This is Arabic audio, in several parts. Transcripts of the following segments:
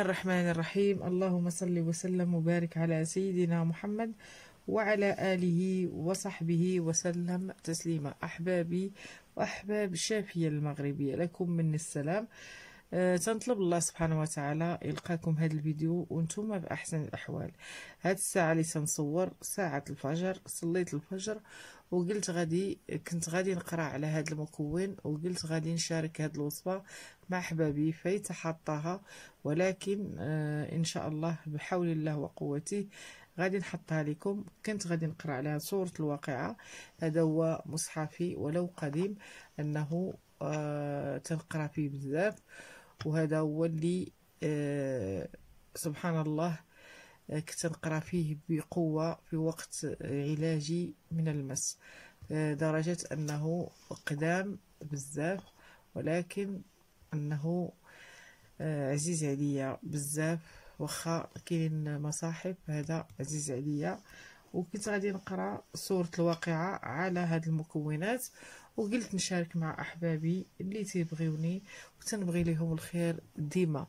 الله الرحمن الرحيم اللهم صل وسلم وبارك على سيدنا محمد وعلى آله وصحبه وسلم تسليما أحبابي وأحباب الشافية المغربية لكم من السلام أه تنطلب الله سبحانه وتعالى يلقاكم هذا الفيديو وانتم باحسن الاحوال هاد الساعه اللي تنصور ساعه الفجر صليت الفجر وقلت غادي كنت غادي نقرا على هذا المكون وقلت غادي نشارك هذه الوصفه مع حبابي فيتحطها ولكن آه ان شاء الله بحول الله وقوته غادي نحطها لكم كنت غادي نقرا عليها صوره الواقعه هذا هو مصحفي ولو قديم انه آه تنقرا فيه بزاف وهذا هو اللي آه، سبحان الله آه، كنت نقرا فيه بقوه في وقت علاجي من المس آه، درجة أنه قدام بزاف ولكن أنه عزيز عليا بزاف واخا كاين مصاحب هذا عزيز عليا وكنت غادي نقرا صورة الواقعة على هاد المكونات وقلت نشارك مع احبابي اللي تيبغيوني وتنبغي لهم الخير ديما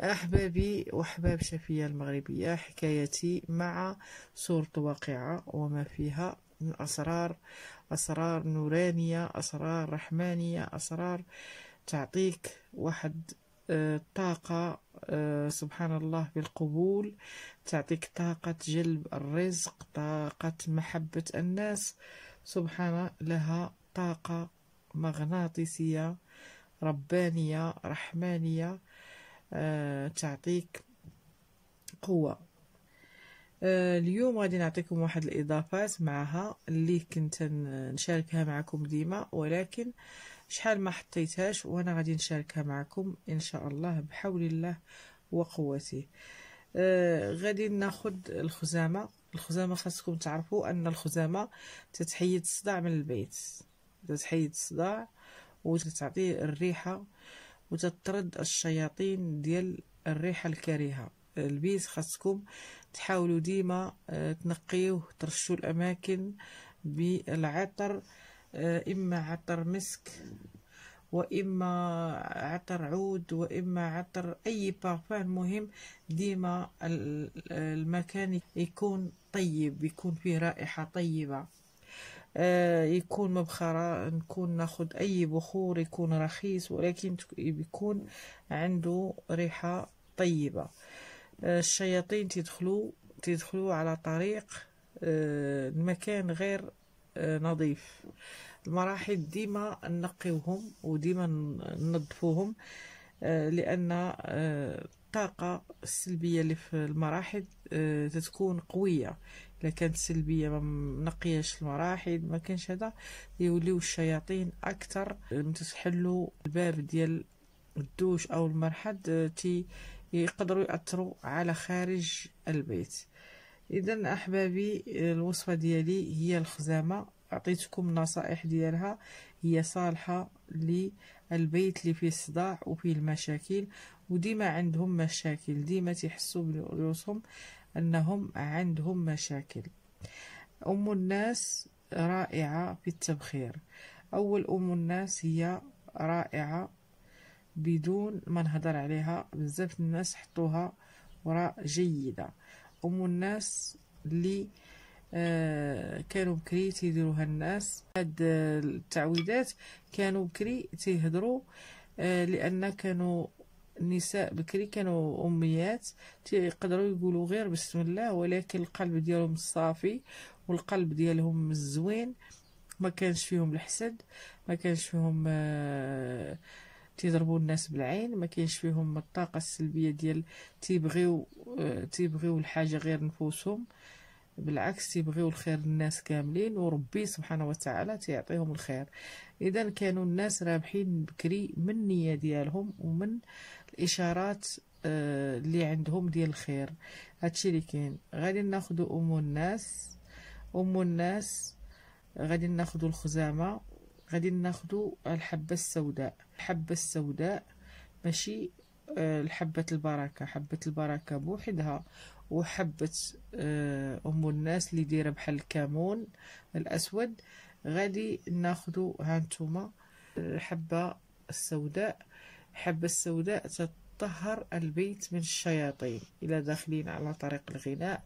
احبابي واحباب شفيه المغربيه حكايتي مع سوره واقعه وما فيها من اسرار اسرار نورانيه اسرار رحمانيه اسرار تعطيك واحد آه، طاقة آه، سبحان الله بالقبول تعطيك طاقة جلب الرزق طاقة محبة الناس سبحان لها طاقة مغناطيسية ربانية رحمانية أه تعطيك قوة أه اليوم غادي نعطيكم واحد الإضافات معها اللي كنت نشاركها معكم ديما ولكن شحال ما حطيتهاش وأنا غادي نشاركها معكم إن شاء الله بحول الله وقوته أه غادي ناخد الخزامة الخزامة خاصكم تعرفوا أن الخزامة تتحيد الصداع من البيت تتحيد الصداع وتعطيه الريحة وتطرد الشياطين ديال الريحة الكريهة البيز خاصكم تحاولوا ديما آه، تنقيوه ترشوا الأماكن بالعطر آه، إما عطر مسك واما عطر عود واما عطر اي بارفان مهم ديما المكان يكون طيب يكون فيه رائحه طيبه آه، يكون مبخرة نكون ناخد أي بخور يكون رخيص ولكن يكون عنده ريحة طيبة آه، الشياطين تدخلوا تدخلوا على طريق المكان آه، غير نظيف المراحل ديما نقيوهم وديما ننظفوهم لأن الطاقة السلبية اللي في المراحل تتكون قوية الا كانت سلبيه ما منقياش المراحل ما كانش هذا يوليو الشياطين اكثر من تحلوا الباب ديال الدوش او المرحد آه، تي يقدروا ياثروا على خارج البيت اذا احبابي الوصفه ديالي هي الخزامه عطيتكم نصائح ديالها هي صالحه للبيت اللي فيه الصداع وفيه المشاكل وديما عندهم مشاكل ديما تيحسوا برؤوسهم أنهم عندهم مشاكل أم الناس رائعة في التبخير أول أم الناس هي رائعة بدون ما نهضر عليها بزاف الناس حطوها وراء جيدة أم الناس اللي آه كانوا بكري تيديروها الناس هاد التعويذات كانوا بكري تيهضروا آه لان كانوا النساء بكري كانوا اميات تيقدروا يقولوا غير بسم الله ولكن القلب ديالهم الصافي والقلب ديالهم الزوين ما كانش فيهم الحسد ما كانش فيهم آه، تيضربوا الناس بالعين ما كانش فيهم الطاقه السلبيه ديال تيبغيو آه، تيبغيو الحاجه غير نفوسهم بالعكس يبغيو الخير للناس كاملين وربي سبحانه وتعالى تيعطيهم الخير اذا كانوا الناس رابحين بكري من النيه ديالهم ومن الاشارات آه، اللي عندهم ديال الخير هادشي اللي كاين غادي ناخذ ام الناس ام الناس غادي ناخذ الخزامه غادي ناخذ الحبه السوداء الحبه السوداء ماشي آه، الحبة البركة حبة البركة بوحدها وحبت آه، ام الناس اللي دايره بحال الكمون الاسود غادي ناخذ هانتوما الحبه آه، السوداء الحبه السوداء تطهر البيت من الشياطين الى داخلين على طريق الغناء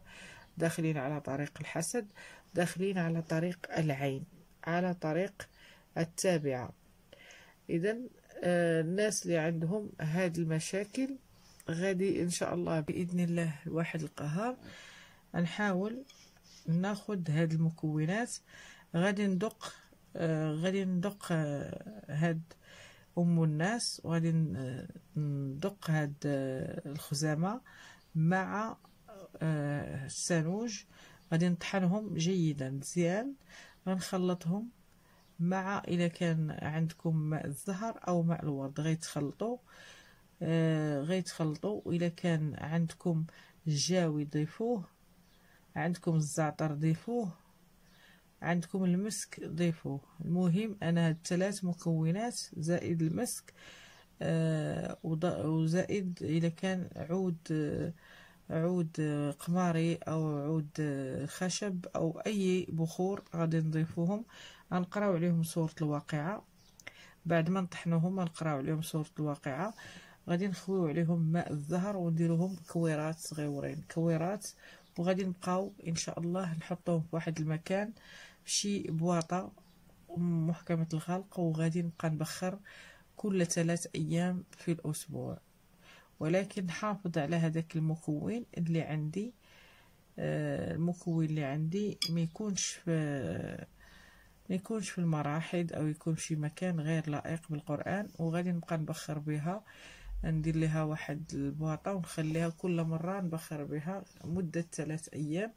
داخلين على طريق الحسد داخلين على طريق العين على طريق التابعه اذا آه، الناس اللي عندهم هاد المشاكل غادي ان شاء الله باذن الله الواحد القهار نحاول ناخد هاد المكونات غادي ندق آه غادي ندق آه هاد ام الناس وغادي آه، ندق هاد آه الخزامه مع آه، السانوج غادي نطحنهم جيدا مزيان غنخلطهم مع الا كان عندكم ماء الزهر او ماء الورد غيتخلطوا آه، تخلطوا الا كان عندكم الجاوي ضيفوه عندكم الزعتر ضيفوه عندكم المسك ضيفوه المهم انا هاد الثلاث مكونات زائد المسك آه، وزائد الا كان عود عود قماري او عود خشب او اي بخور غادي نضيفوهم غنقراو عليهم صوره الواقعه بعد ما نطحنوهم غنقراو عليهم صوره الواقعه غادي نخويو عليهم ماء الزهر ونديروهم كويرات صغيورين كويرات وغادي نبقاو ان شاء الله نحطوهم في واحد المكان شي بواطه محكمه الخلق وغادي نبقى نبخر كل ثلاث ايام في الاسبوع ولكن نحافظ على هذاك المكون اللي عندي آه، المكون اللي عندي ما يكونش في ما يكونش في المراحل او يكون في مكان غير لائق بالقران وغادي نبقى نبخر بها ندير لها واحد البواطه ونخليها كل مره نبخر بها مده ثلاث ايام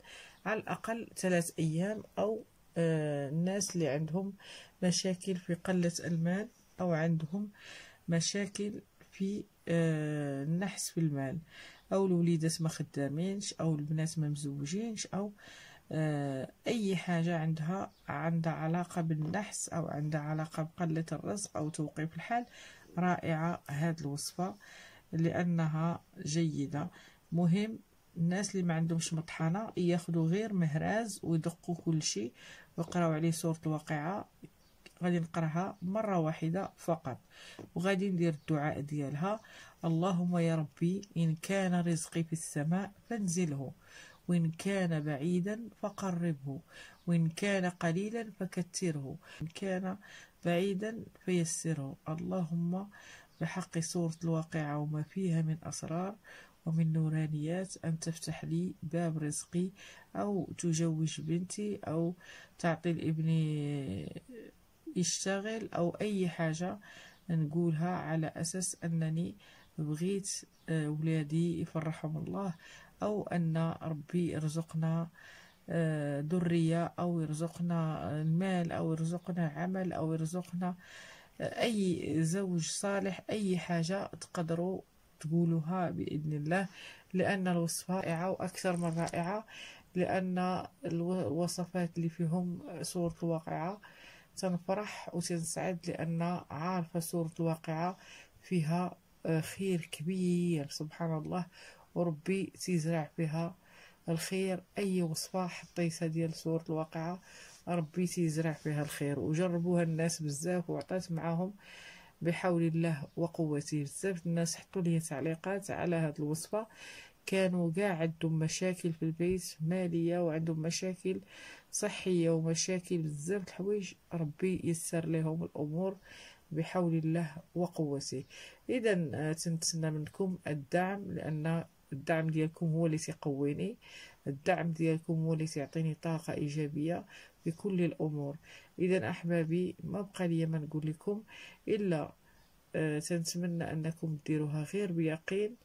على الاقل ثلاث ايام او آه الناس اللي عندهم مشاكل في قله المال او عندهم مشاكل في آه النحس في المال او الوليدات ما خدامينش او البنات ما مزوجينش او آه، اي حاجه عندها عندها علاقه بالنحس او عندها علاقه بقله الرزق او توقيف الحال رائعة هاد الوصفة لأنها جيدة مهم الناس اللي ما عندهمش مطحنه ياخدوا غير مهراز ويدقوا كل شيء ويقراو عليه صوره الواقعه غادي نقراها مره واحده فقط وغادي ندير الدعاء ديالها اللهم يا ربي ان كان رزقي في السماء فانزله وإن كان بعيدا فقربه وإن كان قليلا فكثره وإن كان بعيدا فيسره اللهم بحق سورة الواقعة وما فيها من أسرار ومن نورانيات أن تفتح لي باب رزقي أو تجوج بنتي أو تعطي لابني يشتغل أو أي حاجة نقولها على أساس أنني بغيت آه، ولادي يفرحهم الله أو أن ربي يرزقنا آه، ذرية أو يرزقنا المال أو يرزقنا عمل أو يرزقنا آه، أي زوج صالح أي حاجة تقدروا تقولوها بإذن الله لأن الوصف رائعة وأكثر من رائعة لأن الوصفات اللي فيهم سورة الواقعة تنفرح وتنسعد لأن عارفة سورة الواقعة فيها آه، خير كبير سبحان الله وربي تزرع فيها الخير اي وصفه حطيتها ديال صوره الواقعه ربي تيزرع فيها الخير وجربوها الناس بزاف وعطات معاهم بحول الله وقوته بزاف الناس حطوا لي تعليقات على هذه الوصفه كانوا كاع عندهم مشاكل في البيت ماليه وعندهم مشاكل صحيه ومشاكل بزاف الحوايج ربي يسر لهم الامور بحول الله وقوته اذا آه، تنتسنى منكم الدعم لان الدعم ديالكم هو اللي تيقويني الدعم ديالكم هو اللي تيعطيني طاقه ايجابيه بكل الامور اذا احبابي ما بقى لي ما نقول لكم الا آه، تنتمنى انكم ديروها غير بيقين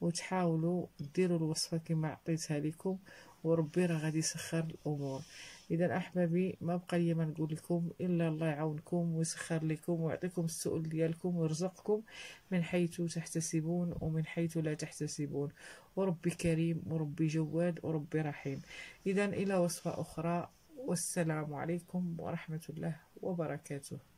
وتحاولوا ديروا الوصفه كما عطيتها لكم وربي راه غادي يسخر الامور اذا احبابي ما بقى لي ما نقول لكم الا الله يعاونكم ويسخر لكم ويعطيكم السؤال ديالكم ويرزقكم من حيث تحتسبون ومن حيث لا تحتسبون وربي كريم وربي جواد وربي رحيم اذا الى وصفه اخرى والسلام عليكم ورحمه الله وبركاته